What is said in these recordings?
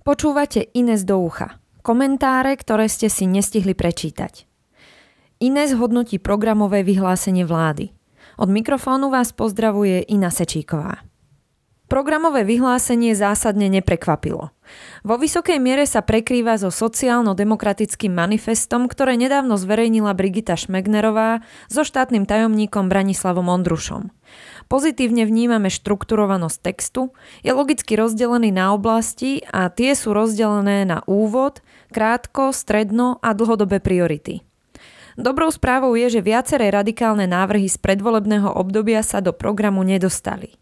Počúvate Ines do ucha. Komentáre, ktoré ste si nestihli prečítať. Ines hodnotí programové vyhlásenie vlády. Od mikrofónu vás pozdravuje Ina Sečíková. Programové vyhlásenie zásadne neprekvapilo. Vo vysokej miere sa prekrýva so sociálno-demokratickým manifestom, ktoré nedávno zverejnila Brigita Šmegnerová so štátnym tajomníkom Branislavom Ondrušom. Pozitívne vnímame štrukturovanosť textu, je logicky rozdelený na oblasti a tie sú rozdelené na úvod, krátko, stredno a dlhodobé priority. Dobrou správou je, že viaceré radikálne návrhy z predvolebného obdobia sa do programu nedostali.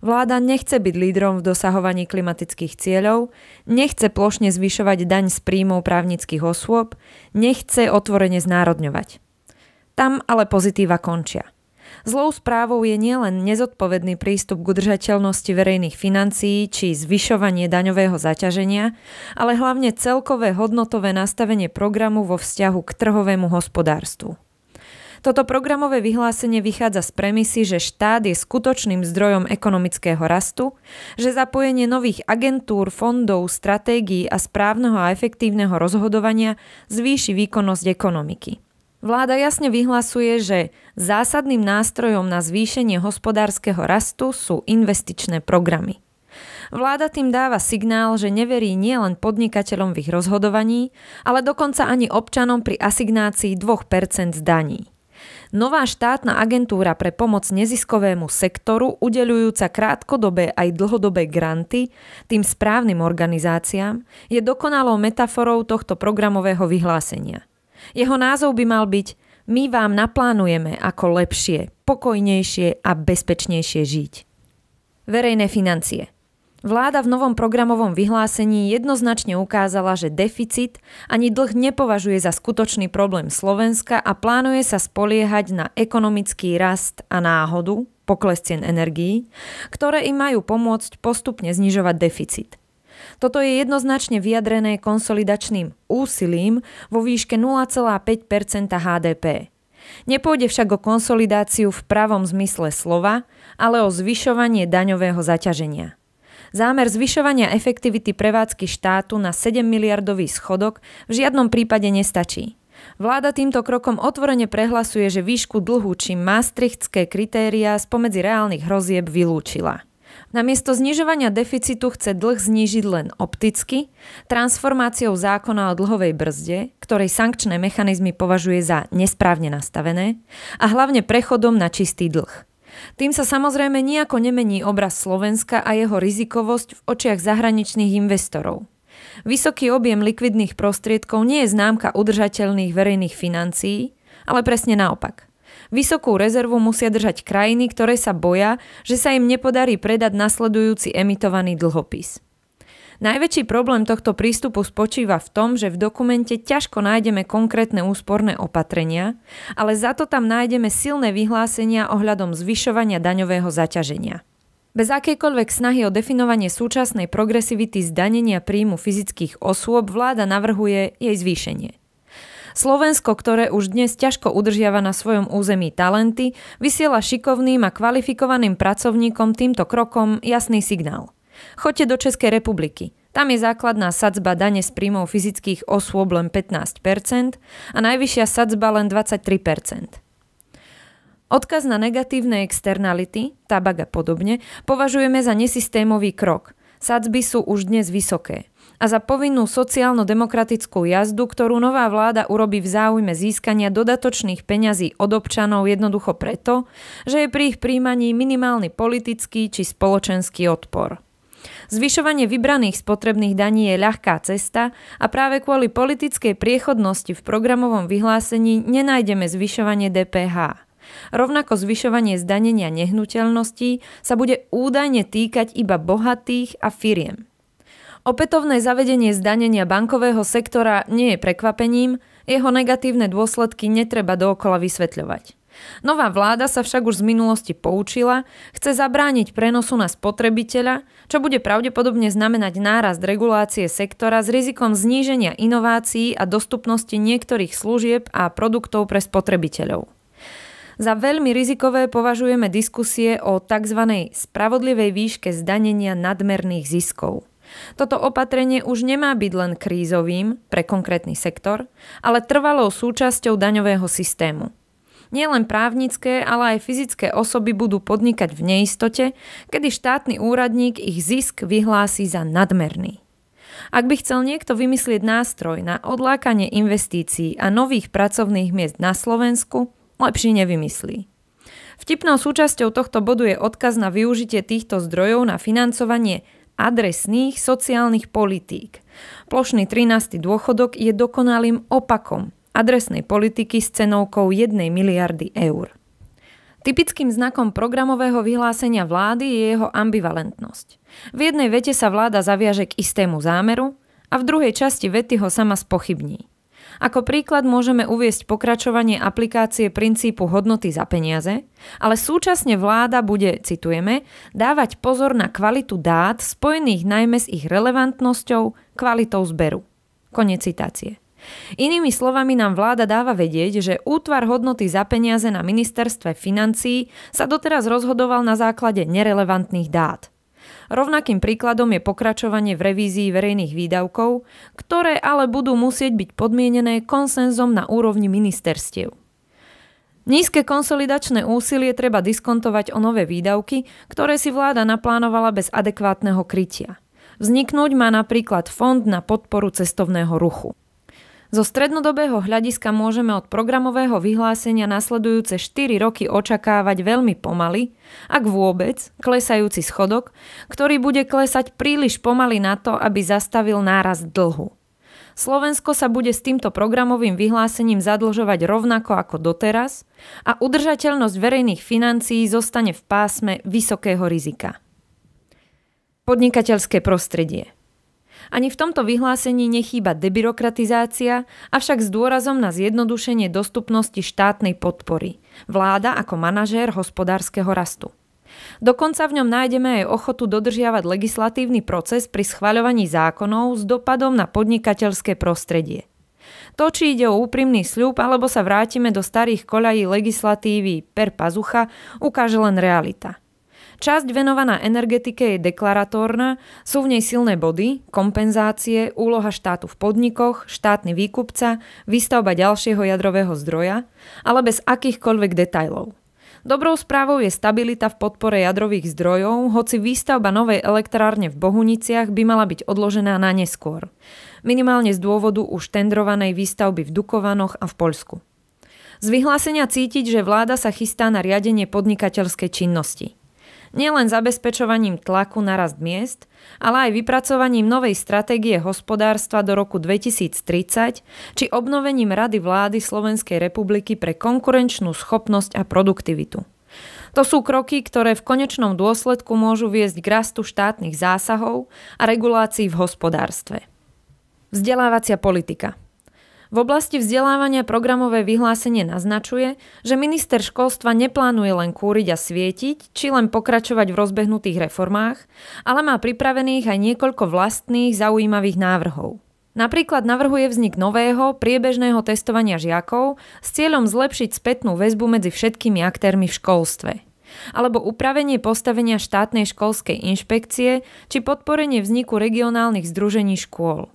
Vláda nechce byť lídrom v dosahovaní klimatických cieľov, nechce plošne zvyšovať daň z príjmov právnických osôb, nechce otvorene znárodňovať. Tam ale pozitíva končia – Zlou správou je nielen nezodpovedný prístup k udržateľnosti verejných financií či zvyšovanie daňového zaťaženia, ale hlavne celkové hodnotové nastavenie programu vo vzťahu k trhovému hospodárstvu. Toto programové vyhlásenie vychádza z premisy, že štát je skutočným zdrojom ekonomického rastu, že zapojenie nových agentúr, fondov, stratégií a správneho a efektívneho rozhodovania zvýši výkonnosť ekonomiky. Vláda jasne vyhlasuje, že zásadným nástrojom na zvýšenie hospodárskeho rastu sú investičné programy. Vláda tým dáva signál, že neverí nielen podnikateľom v ich rozhodovaní, ale dokonca ani občanom pri asignácii 2% z daní. Nová štátna agentúra pre pomoc neziskovému sektoru, udeľujúca krátkodobé aj dlhodobé granty tým správnym organizáciám, je dokonalou metaforou tohto programového vyhlásenia – jeho názov by mal byť My vám naplánujeme, ako lepšie, pokojnejšie a bezpečnejšie žiť. Verejné financie – Vláda v novom programovom vyhlásení jednoznačne ukázala, že deficit ani dlh nepovažuje za skutočný problém Slovenska a plánuje sa spoliehať na ekonomický rast a náhodu, pokles cien energií, ktoré im majú pomôcť postupne znižovať deficit. Toto je jednoznačne vyjadrené konsolidačným úsilím vo výške 0,5 HDP. Nepôjde však o konsolidáciu v pravom zmysle slova, ale o zvyšovanie daňového zaťaženia. Zámer zvyšovania efektivity prevádzky štátu na 7 miliardový schodok v žiadnom prípade nestačí. Vláda týmto krokom otvorene prehlasuje, že výšku dlhu či maastrichtské kritéria spomedzi reálnych hrozieb vylúčila. Namiesto znižovania deficitu chce dlh znížiť len opticky, transformáciou zákona o dlhovej brzde, ktorej sankčné mechanizmy považuje za nesprávne nastavené, a hlavne prechodom na čistý dlh. Tým sa samozrejme nejako nemení obraz Slovenska a jeho rizikovosť v očiach zahraničných investorov. Vysoký objem likvidných prostriedkov nie je známka udržateľných verejných financií, ale presne naopak – Vysokú rezervu musia držať krajiny, ktoré sa boja, že sa im nepodarí predať nasledujúci emitovaný dlhopis. Najväčší problém tohto prístupu spočíva v tom, že v dokumente ťažko nájdeme konkrétne úsporné opatrenia, ale za to tam nájdeme silné vyhlásenia ohľadom zvyšovania daňového zaťaženia. Bez akejkoľvek snahy o definovanie súčasnej progresivity zdanenia príjmu fyzických osôb vláda navrhuje jej zvýšenie. Slovensko, ktoré už dnes ťažko udržiava na svojom území talenty, vysiela šikovným a kvalifikovaným pracovníkom týmto krokom jasný signál. Choďte do Českej republiky. Tam je základná sadzba dane z príjmov fyzických osôb len 15% a najvyššia sadzba len 23%. Odkaz na negatívne externality, tabak a podobne, považujeme za nesystémový krok. Sadzby sú už dnes vysoké a za povinnú sociálno-demokratickú jazdu, ktorú nová vláda urobí v záujme získania dodatočných peňazí od občanov jednoducho preto, že je pri ich príjmaní minimálny politický či spoločenský odpor. Zvyšovanie vybraných spotrebných daní je ľahká cesta a práve kvôli politickej priechodnosti v programovom vyhlásení nenájdeme zvyšovanie DPH. Rovnako zvyšovanie zdanenia nehnuteľností sa bude údajne týkať iba bohatých a firiem. Opätovné zavedenie zdanenia bankového sektora nie je prekvapením, jeho negatívne dôsledky netreba dookola vysvetľovať. Nová vláda sa však už z minulosti poučila, chce zabrániť prenosu na spotrebiteľa, čo bude pravdepodobne znamenať nárast regulácie sektora s rizikom zníženia inovácií a dostupnosti niektorých služieb a produktov pre spotrebiteľov. Za veľmi rizikové považujeme diskusie o tzv. spravodlivej výške zdanenia nadmerných ziskov. Toto opatrenie už nemá byť len krízovým pre konkrétny sektor, ale trvalou súčasťou daňového systému. Nielen právnické, ale aj fyzické osoby budú podnikať v neistote, kedy štátny úradník ich zisk vyhlási za nadmerný. Ak by chcel niekto vymyslieť nástroj na odlákanie investícií a nových pracovných miest na Slovensku, lepší nevymyslí. Vtipnou súčasťou tohto bodu je odkaz na využitie týchto zdrojov na financovanie adresných sociálnych politík. Plošný 13. dôchodok je dokonalým opakom adresnej politiky s cenovkou 1 miliardy eur. Typickým znakom programového vyhlásenia vlády je jeho ambivalentnosť. V jednej vete sa vláda zaviaže k istému zámeru a v druhej časti vety ho sama spochybní. Ako príklad môžeme uviesť pokračovanie aplikácie princípu hodnoty za peniaze, ale súčasne vláda bude, citujeme, dávať pozor na kvalitu dát spojených najmä s ich relevantnosťou, kvalitou zberu. Konec citácie. Inými slovami nám vláda dáva vedieť, že útvar hodnoty za peniaze na ministerstve financií sa doteraz rozhodoval na základe nerelevantných dát. Rovnakým príkladom je pokračovanie v revízii verejných výdavkov, ktoré ale budú musieť byť podmienené konsenzom na úrovni ministerstiev. Nízke konsolidačné úsilie treba diskontovať o nové výdavky, ktoré si vláda naplánovala bez adekvátneho krytia. Vzniknúť má napríklad fond na podporu cestovného ruchu. Zo strednodobého hľadiska môžeme od programového vyhlásenia nasledujúce 4 roky očakávať veľmi pomaly, ak vôbec, klesajúci schodok, ktorý bude klesať príliš pomaly na to, aby zastavil náraz dlhu. Slovensko sa bude s týmto programovým vyhlásením zadlžovať rovnako ako doteraz a udržateľnosť verejných financií zostane v pásme vysokého rizika. Podnikateľské prostredie – ani v tomto vyhlásení nechýba debirokratizácia, avšak s dôrazom na zjednodušenie dostupnosti štátnej podpory. Vláda ako manažér hospodárskeho rastu. Dokonca v ňom nájdeme aj ochotu dodržiavať legislatívny proces pri schvaľovaní zákonov s dopadom na podnikateľské prostredie. To, či ide o úprimný sľub, alebo sa vrátime do starých koľají legislatívy per pazucha, ukáže len realita. Časť venovaná energetike je deklaratórna, sú v nej silné body, kompenzácie, úloha štátu v podnikoch, štátny výkupca, výstavba ďalšieho jadrového zdroja, ale bez akýchkoľvek detajlov. Dobrou správou je stabilita v podpore jadrových zdrojov, hoci výstavba novej elektrárne v Bohuniciach by mala byť odložená na neskôr. Minimálne z dôvodu už tendrovanej výstavby v Dukovanoch a v Poľsku. Z vyhlásenia cítiť, že vláda sa chystá na riadenie podnikateľskej činnosti nielen zabezpečovaním tlaku na rast miest, ale aj vypracovaním novej stratégie hospodárstva do roku 2030 či obnovením Rady vlády Slovenskej republiky pre konkurenčnú schopnosť a produktivitu. To sú kroky, ktoré v konečnom dôsledku môžu viesť k rastu štátnych zásahov a regulácií v hospodárstve. Vzdelávacia politika – v oblasti vzdelávania programové vyhlásenie naznačuje, že minister školstva neplánuje len kúriť a svietiť, či len pokračovať v rozbehnutých reformách, ale má pripravených aj niekoľko vlastných zaujímavých návrhov. Napríklad navrhuje vznik nového, priebežného testovania žiakov s cieľom zlepšiť spätnú väzbu medzi všetkými aktérmi v školstve. Alebo upravenie postavenia štátnej školskej inšpekcie či podporenie vzniku regionálnych združení škôl.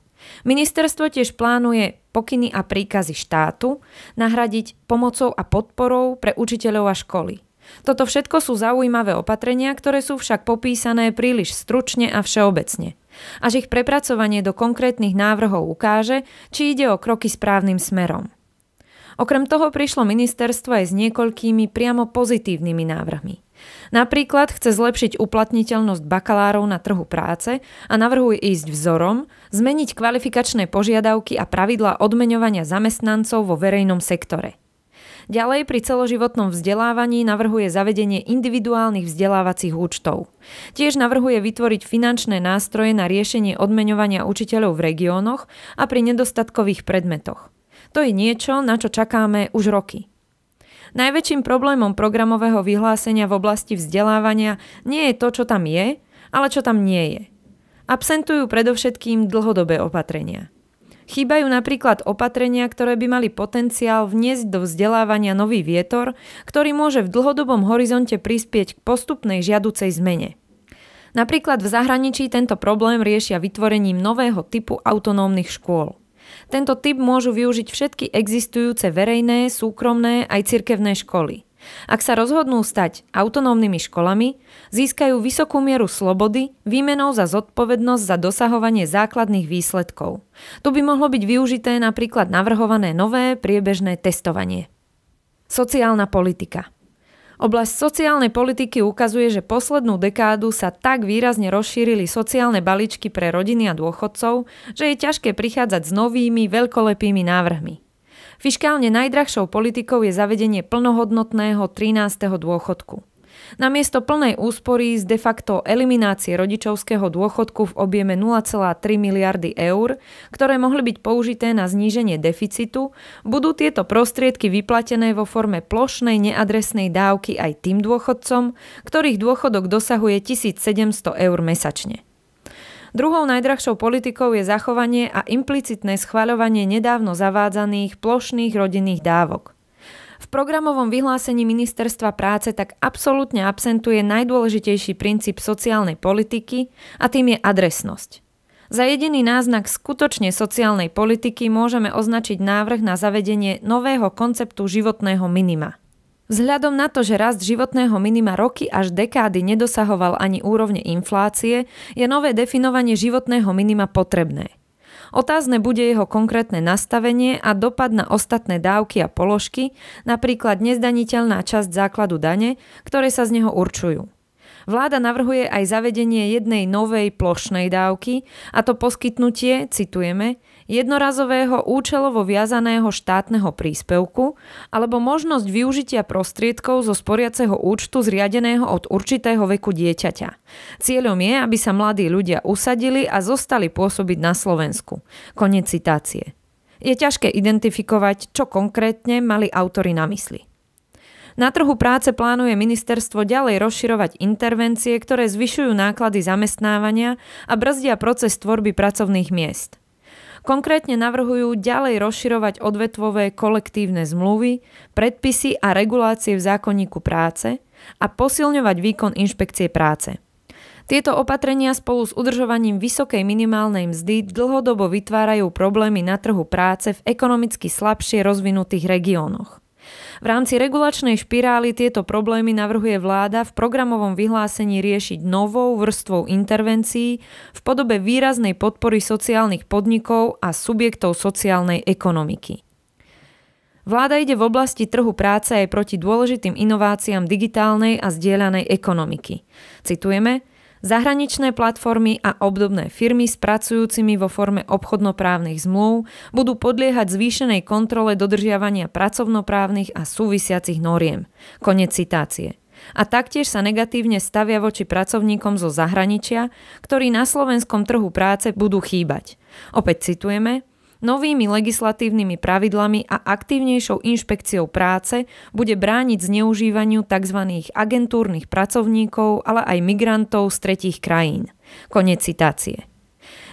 Ministerstvo tiež plánuje pokyny a príkazy štátu nahradiť pomocou a podporou pre učiteľov a školy. Toto všetko sú zaujímavé opatrenia, ktoré sú však popísané príliš stručne a všeobecne. Až ich prepracovanie do konkrétnych návrhov ukáže, či ide o kroky správnym smerom. Okrem toho prišlo ministerstvo aj s niekoľkými priamo pozitívnymi návrhmi. Napríklad chce zlepšiť uplatniteľnosť bakalárov na trhu práce a navrhuje ísť vzorom, zmeniť kvalifikačné požiadavky a pravidla odmeňovania zamestnancov vo verejnom sektore. Ďalej pri celoživotnom vzdelávaní navrhuje zavedenie individuálnych vzdelávacích účtov. Tiež navrhuje vytvoriť finančné nástroje na riešenie odmeňovania učiteľov v regiónoch a pri nedostatkových predmetoch. To je niečo, na čo čakáme už roky. Najväčším problémom programového vyhlásenia v oblasti vzdelávania nie je to, čo tam je, ale čo tam nie je. Absentujú predovšetkým dlhodobé opatrenia. Chýbajú napríklad opatrenia, ktoré by mali potenciál vniesť do vzdelávania nový vietor, ktorý môže v dlhodobom horizonte prispieť k postupnej žiaducej zmene. Napríklad v zahraničí tento problém riešia vytvorením nového typu autonómnych škôl – tento typ môžu využiť všetky existujúce verejné, súkromné aj cirkevné školy. Ak sa rozhodnú stať autonómnymi školami, získajú vysokú mieru slobody výmenou za zodpovednosť za dosahovanie základných výsledkov. Tu by mohlo byť využité napríklad navrhované nové priebežné testovanie. Sociálna politika – Oblasť sociálnej politiky ukazuje, že poslednú dekádu sa tak výrazne rozšírili sociálne balíčky pre rodiny a dôchodcov, že je ťažké prichádzať s novými, veľkolepými návrhmi. Fiškálne najdrahšou politikou je zavedenie plnohodnotného 13. dôchodku. Namiesto plnej úspory z de facto eliminácie rodičovského dôchodku v objeme 0,3 miliardy eur, ktoré mohli byť použité na zníženie deficitu, budú tieto prostriedky vyplatené vo forme plošnej neadresnej dávky aj tým dôchodcom, ktorých dôchodok dosahuje 1700 eur mesačne. Druhou najdrahšou politikou je zachovanie a implicitné schvaľovanie nedávno zavádzaných plošných rodinných dávok programovom vyhlásení Ministerstva práce tak absolútne absentuje najdôležitejší princíp sociálnej politiky a tým je adresnosť. Za jediný náznak skutočne sociálnej politiky môžeme označiť návrh na zavedenie nového konceptu životného minima. Vzhľadom na to, že rast životného minima roky až dekády nedosahoval ani úrovne inflácie, je nové definovanie životného minima potrebné – Otázne bude jeho konkrétne nastavenie a dopad na ostatné dávky a položky, napríklad nezdaniteľná časť základu dane, ktoré sa z neho určujú. Vláda navrhuje aj zavedenie jednej novej plošnej dávky, a to poskytnutie, citujeme, jednorazového účelovo viazaného štátneho príspevku alebo možnosť využitia prostriedkov zo sporiaceho účtu zriadeného od určitého veku dieťaťa. Cieľom je, aby sa mladí ľudia usadili a zostali pôsobiť na Slovensku. Konec citácie. Je ťažké identifikovať, čo konkrétne mali autory na mysli. Na trhu práce plánuje ministerstvo ďalej rozširovať intervencie, ktoré zvyšujú náklady zamestnávania a brzdia proces tvorby pracovných miest – Konkrétne navrhujú ďalej rozširovať odvetvové kolektívne zmluvy, predpisy a regulácie v zákonníku práce a posilňovať výkon inšpekcie práce. Tieto opatrenia spolu s udržovaním vysokej minimálnej mzdy dlhodobo vytvárajú problémy na trhu práce v ekonomicky slabšie rozvinutých regiónoch. V rámci regulačnej špirály tieto problémy navrhuje vláda v programovom vyhlásení riešiť novou vrstvou intervencií v podobe výraznej podpory sociálnych podnikov a subjektov sociálnej ekonomiky. Vláda ide v oblasti trhu práce aj proti dôležitým inováciám digitálnej a zdieľanej ekonomiky. Citujeme – Zahraničné platformy a obdobné firmy s pracujúcimi vo forme obchodnoprávnych zmluv budú podliehať zvýšenej kontrole dodržiavania pracovnoprávnych a súvisiacich noriem. Konec citácie a taktiež sa negatívne stavia voči pracovníkom zo zahraničia, ktorí na slovenskom trhu práce budú chýbať. Opäť citujeme, novými legislatívnymi pravidlami a aktívnejšou inšpekciou práce bude brániť zneužívaniu tzv. agentúrnych pracovníkov, ale aj migrantov z tretích krajín. Konec citácie.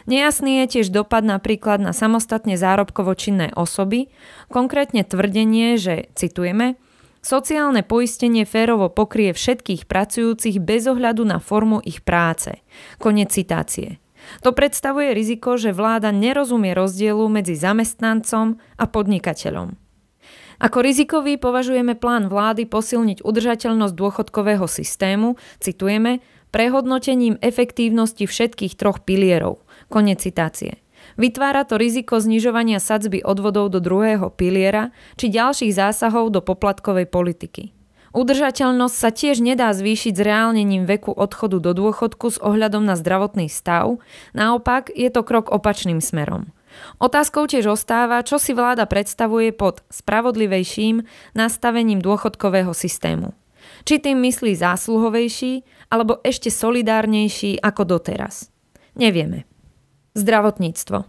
Nejasný je tiež dopad napríklad na samostatne zárobkovo činné osoby, konkrétne tvrdenie, že, citujeme, Sociálne poistenie férovo pokrie všetkých pracujúcich bez ohľadu na formu ich práce. Konec citácie. To predstavuje riziko, že vláda nerozumie rozdielu medzi zamestnancom a podnikateľom. Ako rizikový považujeme plán vlády posilniť udržateľnosť dôchodkového systému, citujeme, prehodnotením efektívnosti všetkých troch pilierov. Konec citácie. Vytvára to riziko znižovania sadzby odvodov do druhého piliera či ďalších zásahov do poplatkovej politiky. Udržateľnosť sa tiež nedá zvýšiť reálnením veku odchodu do dôchodku s ohľadom na zdravotný stav, naopak je to krok opačným smerom. Otázkou tiež ostáva, čo si vláda predstavuje pod spravodlivejším nastavením dôchodkového systému. Či tým myslí zásluhovejší, alebo ešte solidárnejší ako doteraz. Nevieme. Zdravotníctvo.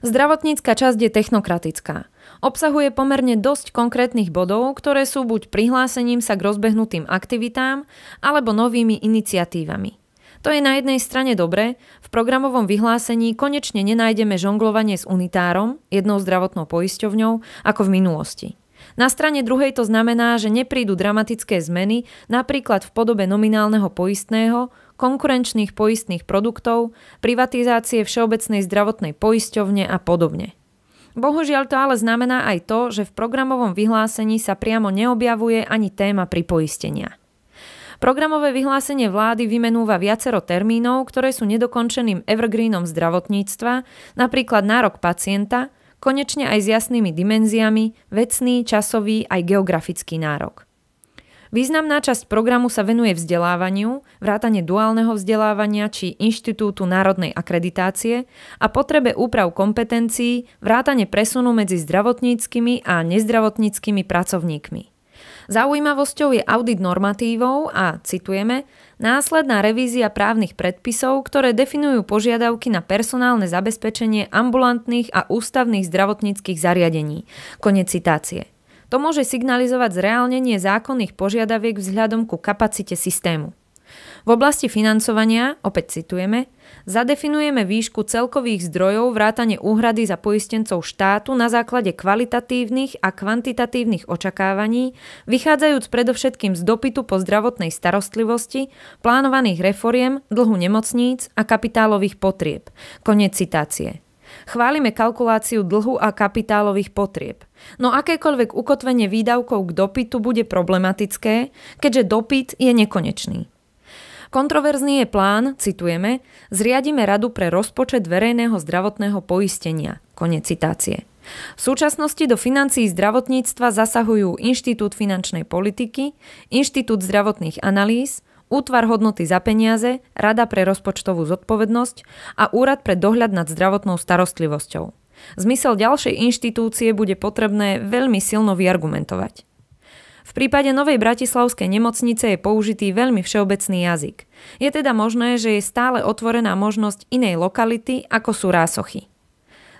Zdravotnícka časť je technokratická. Obsahuje pomerne dosť konkrétnych bodov, ktoré sú buď prihlásením sa k rozbehnutým aktivitám alebo novými iniciatívami. To je na jednej strane dobré, v programovom vyhlásení konečne nenájdeme žonglovanie s unitárom, jednou zdravotnou poisťovňou, ako v minulosti. Na strane druhej to znamená, že neprídu dramatické zmeny, napríklad v podobe nominálneho poistného, konkurenčných poistných produktov, privatizácie Všeobecnej zdravotnej poisťovne a podobne. Bohužiaľ to ale znamená aj to, že v programovom vyhlásení sa priamo neobjavuje ani téma pripoistenia. Programové vyhlásenie vlády vymenúva viacero termínov, ktoré sú nedokončeným evergreenom zdravotníctva, napríklad nárok pacienta, konečne aj s jasnými dimenziami, vecný, časový aj geografický nárok. Významná časť programu sa venuje vzdelávaniu, vrátane duálneho vzdelávania či Inštitútu národnej akreditácie a potrebe úprav kompetencií, vrátane presunu medzi zdravotníckými a nezdravotníckými pracovníkmi. Zaujímavosťou je audit normatívov a, citujeme, následná revízia právnych predpisov, ktoré definujú požiadavky na personálne zabezpečenie ambulantných a ústavných zdravotníckých zariadení. Konec citácie. To môže signalizovať zreálnenie zákonných požiadaviek vzhľadom ku kapacite systému. V oblasti financovania, opäť citujeme, zadefinujeme výšku celkových zdrojov vrátane úhrady za poistencov štátu na základe kvalitatívnych a kvantitatívnych očakávaní, vychádzajúc predovšetkým z dopytu po zdravotnej starostlivosti, plánovaných reforiem, dlhu nemocníc a kapitálových potrieb. Konec citácie. Chválime kalkuláciu dlhu a kapitálových potrieb. No akékoľvek ukotvenie výdavkov k dopytu bude problematické, keďže dopyt je nekonečný. Kontroverzný je plán, citujeme, zriadíme radu pre rozpočet verejného zdravotného poistenia. Konec citácie. V súčasnosti do financií zdravotníctva zasahujú Inštitút finančnej politiky, Inštitút zdravotných analýz, Útvar hodnoty za peniaze, Rada pre rozpočtovú zodpovednosť a Úrad pre dohľad nad zdravotnou starostlivosťou. Zmysel ďalšej inštitúcie bude potrebné veľmi silno vyargumentovať. V prípade Novej Bratislavskej nemocnice je použitý veľmi všeobecný jazyk. Je teda možné, že je stále otvorená možnosť inej lokality, ako sú rásochy.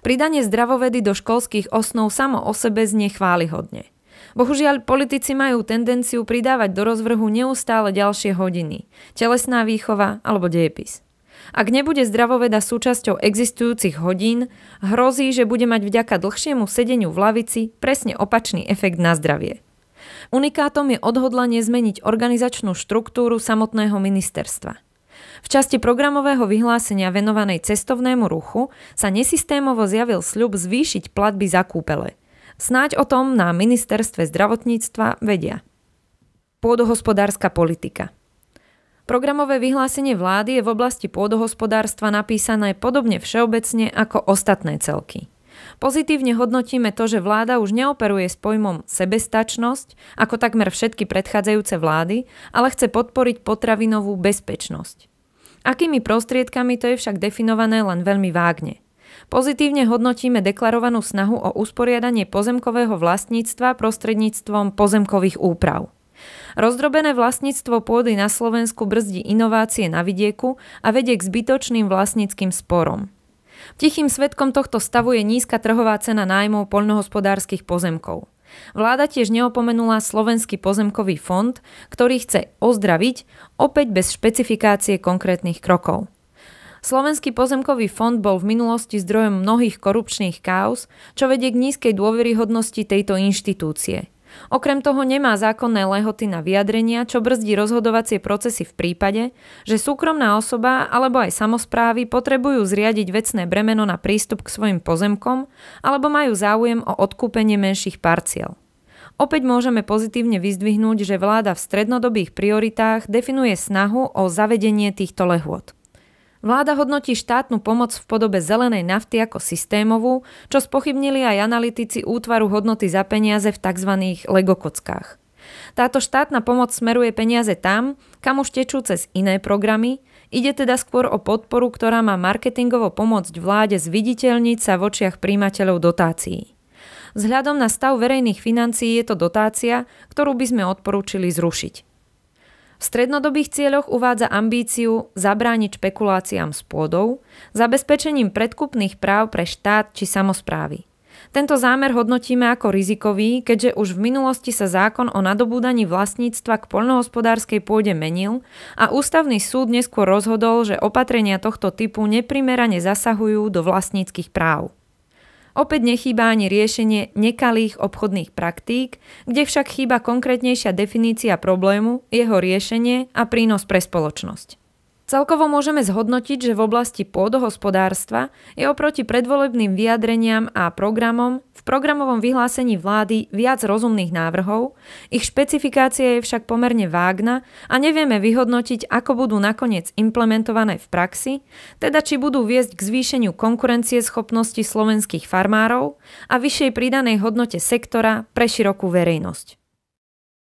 Pridanie zdravovedy do školských osnov samo o sebe znie chválihodne. Bohužiaľ, politici majú tendenciu pridávať do rozvrhu neustále ďalšie hodiny, telesná výchova alebo dejepis. Ak nebude zdravoveda súčasťou existujúcich hodín, hrozí, že bude mať vďaka dlhšiemu sedeniu v lavici presne opačný efekt na zdravie. Unikátom je odhodlanie zmeniť organizačnú štruktúru samotného ministerstva. V časti programového vyhlásenia venovanej cestovnému ruchu sa nesystémovo zjavil sľub zvýšiť platby za kúpele. Snáď o tom na ministerstve zdravotníctva vedia. Pôdohospodárska politika – Programové vyhlásenie vlády je v oblasti pôdohospodárstva napísané podobne všeobecne ako ostatné celky. Pozitívne hodnotíme to, že vláda už neoperuje s pojmom sebestačnosť, ako takmer všetky predchádzajúce vlády, ale chce podporiť potravinovú bezpečnosť. Akými prostriedkami to je však definované len veľmi vágne. Pozitívne hodnotíme deklarovanú snahu o usporiadanie pozemkového vlastníctva prostredníctvom pozemkových úprav. Rozdrobené vlastníctvo pôdy na Slovensku brzdí inovácie na vidieku a vedie k zbytočným vlastníckým sporom. Tichým svetkom tohto stavu je nízka trhová cena nájmov poľnohospodárskych pozemkov. Vláda tiež neopomenula Slovenský pozemkový fond, ktorý chce ozdraviť, opäť bez špecifikácie konkrétnych krokov. Slovenský pozemkový fond bol v minulosti zdrojom mnohých korupčných káuz, čo vedie k nízkej dôveryhodnosti tejto inštitúcie – Okrem toho nemá zákonné lehoty na vyjadrenia, čo brzdí rozhodovacie procesy v prípade, že súkromná osoba alebo aj samozprávy potrebujú zriadiť vecné bremeno na prístup k svojim pozemkom alebo majú záujem o odkúpenie menších parciel. Opäť môžeme pozitívne vyzdvihnúť, že vláda v strednodobých prioritách definuje snahu o zavedenie týchto lehôd. Vláda hodnotí štátnu pomoc v podobe zelenej nafty ako systémovú, čo spochybnili aj analytici útvaru hodnoty za peniaze v tzv. legokockách. Táto štátna pomoc smeruje peniaze tam, kam už tečú cez iné programy, ide teda skôr o podporu, ktorá má marketingovo pomôcť vláde zviditeľniť sa v očiach príjimateľov dotácií. Vzhľadom na stav verejných financií je to dotácia, ktorú by sme odporúčili zrušiť. V strednodobých cieľoch uvádza ambíciu zabrániť špekuláciám s pôdou, zabezpečením predkupných práv pre štát či samozprávy. Tento zámer hodnotíme ako rizikový, keďže už v minulosti sa zákon o nadobúdaní vlastníctva k poľnohospodárskej pôde menil a ústavný súd neskôr rozhodol, že opatrenia tohto typu neprimerane zasahujú do vlastníckých práv. Opäť nechýba ani riešenie nekalých obchodných praktík, kde však chýba konkrétnejšia definícia problému, jeho riešenie a prínos pre spoločnosť. Celkovo môžeme zhodnotiť, že v oblasti pôdohospodárstva je oproti predvolebným vyjadreniam a programom v programovom vyhlásení vlády viac rozumných návrhov, ich špecifikácia je však pomerne vágna a nevieme vyhodnotiť, ako budú nakoniec implementované v praxi, teda či budú viesť k zvýšeniu konkurencie schopnosti slovenských farmárov a vyššej pridanej hodnote sektora pre širokú verejnosť.